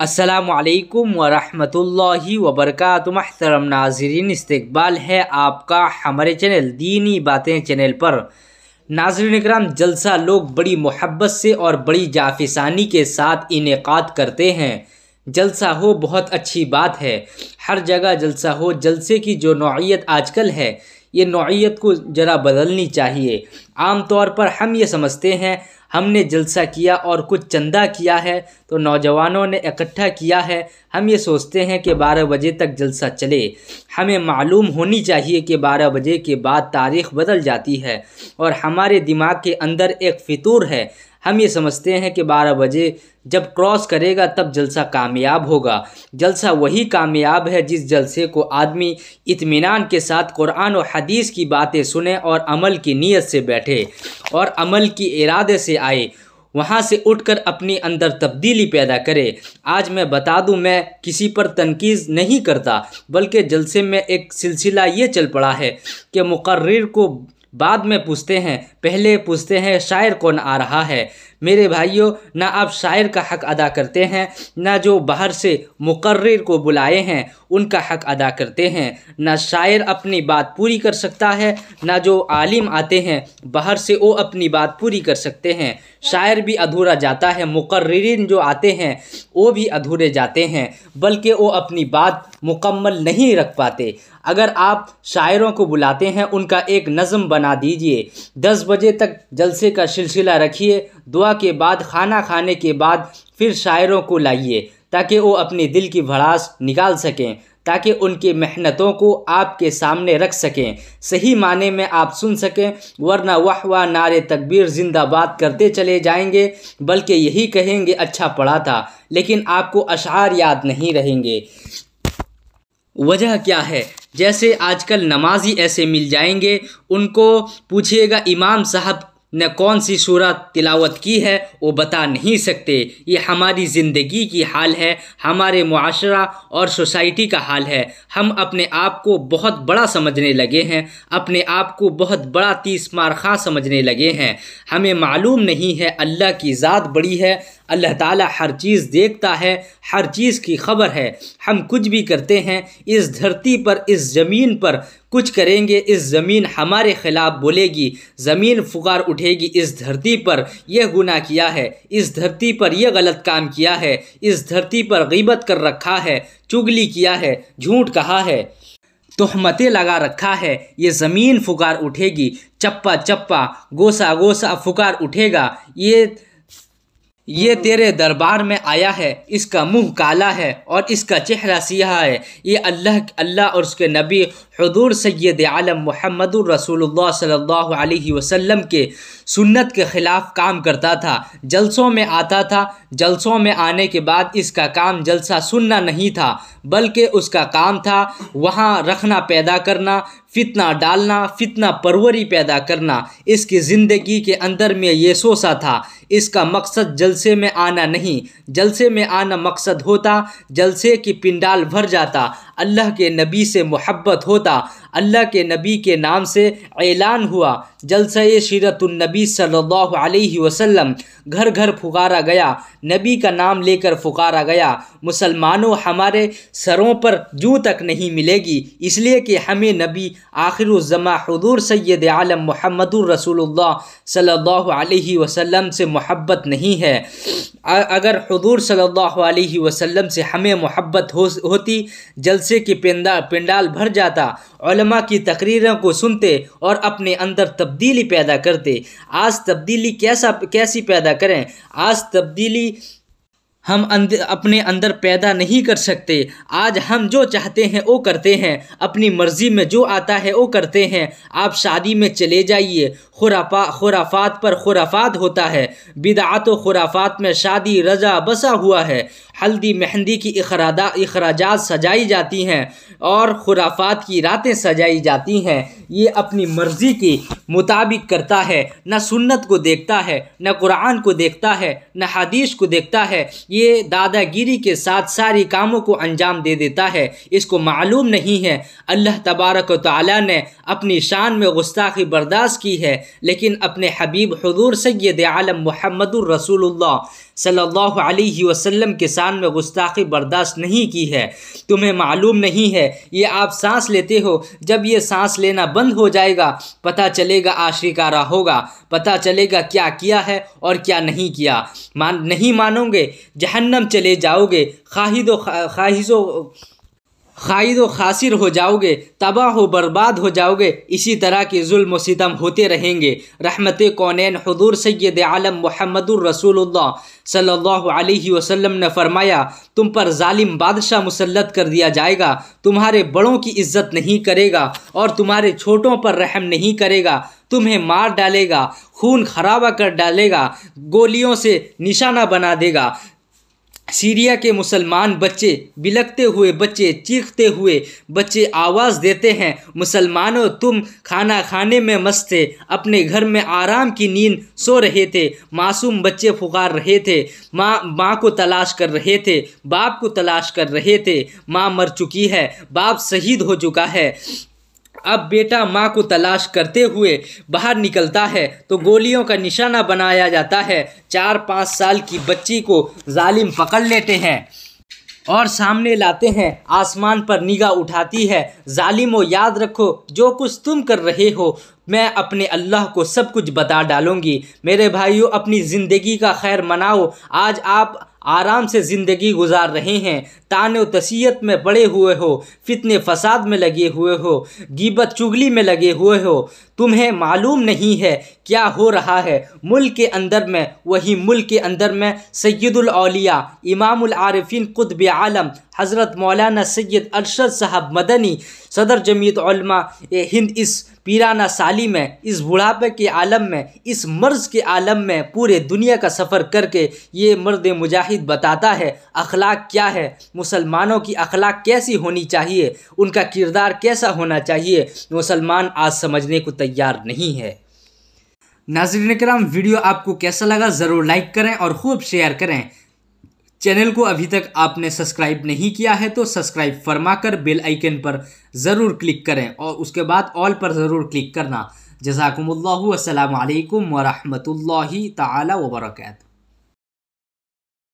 असलकम वरहि वबरक महतरम नाजरीन इस्तबाल है आपका हमारे चैनल दीनी बातें चैनल पर नाजरन कराम जलसा लोग बड़ी मोहब्बत से और बड़ी जाफिसानी के साथ इनका करते हैं जलसा हो बहुत अच्छी बात है हर जगह जलसा हो जलसे की जो नौीयत आजकल है ये नौीयत को ज़रा बदलनी चाहिए आम तौर पर हम ये समझते हैं हमने जलसा किया और कुछ चंदा किया है तो नौजवानों ने इकट्ठा किया है हम ये सोचते हैं कि 12 बजे तक जलसा चले हमें मालूम होनी चाहिए कि 12 बजे के बाद तारीख बदल जाती है और हमारे दिमाग के अंदर एक फितूर है हम ये समझते हैं कि बारह बजे जब क्रॉस करेगा तब जलसा कामयाब होगा जलसा वही कामयाब है जिस जलसे को आदमी इत्मीनान के साथ कुरान और हदीस की बातें सुने और अमल की नीयत से बैठे और अमल की इरादे से आए वहाँ से उठकर अपने अंदर तब्दीली पैदा करे आज मैं बता दूँ मैं किसी पर तनकीज़ नहीं करता बल्कि जलसे में एक सिलसिला ये चल पड़ा है कि मुकर्र को बाद में पूछते हैं पहले पूछते हैं शायर कौन आ रहा है मेरे भाइयों ना आप शायर का हक अदा करते हैं ना जो बाहर से मुकर्र को बुलाए हैं उनका हक अदा करते हैं ना शायर अपनी बात पूरी कर सकता है ना जो आलिम आते हैं बाहर से वो अपनी बात पूरी कर सकते हैं शायर भी अधूरा जाता है मुकर्रीन जो आते हैं वो भी अधूरे जाते हैं बल्कि वो अपनी बात मुकम्मल नहीं रख पाते अगर आप शायरों को बुलाते हैं उनका एक नज़म बना दीजिए दस बजे तक जलसे का सिलसिला रखिए दुआ के बाद खाना खाने के बाद फिर शायरों को लाइए ताकि वो अपने दिल की भड़ास निकाल सकें ताकि उनकी मेहनतों को आपके सामने रख सकें सही माने में आप सुन सकें वरना वाह वाह नारे तकबीर जिंदा बात करते चले जाएंगे बल्कि यही कहेंगे अच्छा पढ़ा था लेकिन आपको अशार याद नहीं रहेंगे वजह क्या है जैसे आजकल नमाजी ऐसे मिल जाएंगे उनको पूछिएगा इमाम साहब ने कौन सी सूरत तिलावत की है वो बता नहीं सकते ये हमारी ज़िंदगी की हाल है हमारे माशरा और सोसाइटी का हाल है हम अपने आप को बहुत बड़ा समझने लगे हैं अपने आप को बहुत बड़ा तीस मारखा समझने लगे हैं हमें मालूम नहीं है अल्लाह की ज़ात बड़ी है अल्लाह ताला हर चीज़ देखता है हर चीज़ की खबर है हम कुछ भी करते हैं इस धरती पर इस ज़मीन पर कुछ करेंगे इस ज़मीन हमारे ख़िलाफ़ बोलेगी ज़मीन फुकार उठेगी इस धरती पर यह गुनाह किया है इस धरती पर यह गलत काम किया है इस धरती पर गीबत कर रखा है चुगली किया है झूठ कहा है तोहमतें लगा रखा है ये ज़मीन फुकार उठेगी चप्पा चप्पा गोसा गोसा फुकार उठेगा ये ये तेरे दरबार में आया है इसका मुंह काला है और इसका चेहरा सियाह है ये अल्लाह अल्लाह और उसके नबी हजूर सैद आलम महमद रसूलुल्लाह सल्लल्लाहु अलैहि वसल्लम के सुन्नत के ख़िलाफ़ काम करता था जलसों में आता था जलसों में आने के बाद इसका काम जलसा सुनना नहीं था बल्कि उसका काम था वहाँ रखना पैदा करना फितना डालना फितना परवरी पैदा करना इसकी ज़िंदगी के अंदर में ये सोचा था इसका मकसद जलसे में आना नहीं जलसे में आना मकसद होता जलसे की पिंडाल भर जाता अल्लाह के नबी से मोहब्बत होता अल्लाह के नबी के नाम से ऐलान हुआ जलसा शीरतुलनबी सल्लल्लाहु अलैहि वसल्लम घर घर पुकारा गया नबी का नाम लेकर पुकारा गया मुसलमानों हमारे सरों पर जूँ तक नहीं मिलेगी इसलिए कि हमें नबी आखिर ज़मा हजूर सैद आलम महमद रसूल सल्लल्लाहु अलैहि वसल्लम से मोहब्बत नहीं है अगर हजूर सल्ला वसम से हमें मोहब्बत हो, होती जलस जलसे के पेंदा पेंडाल भर जाता उलमा की तकरीरों को सुनते और अपने अंदर तब्दीली पैदा करते आज तब्दीली कैसा कैसी पैदा करें आज तब्दीली हम अंद, अपने अंदर पैदा नहीं कर सकते आज हम जो चाहते हैं वो करते हैं अपनी मर्ज़ी में जो आता है वो करते हैं आप शादी में चले जाइए खुराफा खुराफात पर खुराफात होता है बिदात व खुराफात में शादी रजा बसा हुआ है हल्दी मेहंदी की अखरादा अखराज सजाई जाती हैं और खुराफात की रातें सजाई जाती हैं ये अपनी मर्ज़ी के मुताबिक करता है न सुन्नत को देखता है न कुरान को देखता है न हदीस को देखता है ये दादागिरी के साथ सारी कामों को अंजाम दे देता है इसको मालूम नहीं है अल्लाह तबारक ताली ने अपनी शान में गुस्ताखी बर्दाश्त की है लेकिन अपने हबीब हजूर सैद आलम महमद रसूलुल्लाह सल्लल्लाहु अलैहि वसल्लम के शान में गुस्ताखी बर्दाश्त नहीं की है तुम्हें मालूम नहीं है ये आप सांस लेते हो जब ये सांस लेना बंद हो जाएगा पता चलेगा आशिकारा होगा पता चलेगा क्या किया है और क्या नहीं किया मान नहीं मानोगे जहन्नम चले जाओगे खाहिदो खाहिजो खाइद व खासिर हो जाओगे तबाह व बर्बाद हो जाओगे इसी तरह के जुल्म सितम होते रहेंगे रहमत कौन हजूर सैद आलम महमद रसूलुल्लाह सल्लल्लाहु अलैहि वसल्लम ने फरमाया तुम पर जालिम बादशाह मुसलत कर दिया जाएगा तुम्हारे बड़ों की इज्जत नहीं करेगा और तुम्हारे छोटों पर रहम नहीं करेगा तुम्हें मार डालेगा खून खराबा कर डालेगा गोलियों से निशाना बना देगा सीरिया के मुसलमान बच्चे बिलकते हुए बच्चे चीखते हुए बच्चे आवाज़ देते हैं मुसलमानों तुम खाना खाने में मस्त थे अपने घर में आराम की नींद सो रहे थे मासूम बच्चे पुकार रहे थे माँ माँ को तलाश कर रहे थे बाप को तलाश कर रहे थे माँ मर चुकी है बाप शहीद हो चुका है अब बेटा माँ को तलाश करते हुए बाहर निकलता है तो गोलियों का निशाना बनाया जाता है चार पाँच साल की बच्ची को जालिम पकड़ लेते हैं और सामने लाते हैं आसमान पर निगाह उठाती है जालिमो याद रखो जो कुछ तुम कर रहे हो मैं अपने अल्लाह को सब कुछ बता डालूँगी मेरे भाइयों अपनी ज़िंदगी का खैर मनाओ आज आप आराम से ज़िंदगी गुजार रहे हैं तान तसीयत में पड़े हुए हो फितने फसाद में लगे हुए हो गिबत चुगली में लगे हुए हो तुम्हें मालूम नहीं है क्या हो रहा है मुल्क के अंदर में वही मुल्क के अंदर में सैदुलौलिया इमामफिन ख़ुतब आलम हज़रत मौलाना सैद अरशद साहब मदनी सदर जमीत हिंद इस पीराना साली में इस बुढ़ापे के आलम में इस मर्ज़ के आलम में पूरे दुनिया का सफ़र करके ये मर्द मुजाहिद बताता है अखलाक क्या है मुसलमानों की अखलाक कैसी होनी चाहिए उनका किरदार कैसा होना चाहिए मुसलमान आज समझने को तैयार नहीं है नाजरीन कराम वीडियो आपको कैसा लगा ज़रूर लाइक करें और खूब शेयर करें चैनल को अभी तक आपने सब्सक्राइब नहीं किया है तो सब्सक्राइब फरमा कर बेल आइकन पर ज़रूर क्लिक करें और उसके बाद ऑल पर ज़रूर क्लिक करना जजाकम्ल अल्लाम वरहमल ताली वबरकू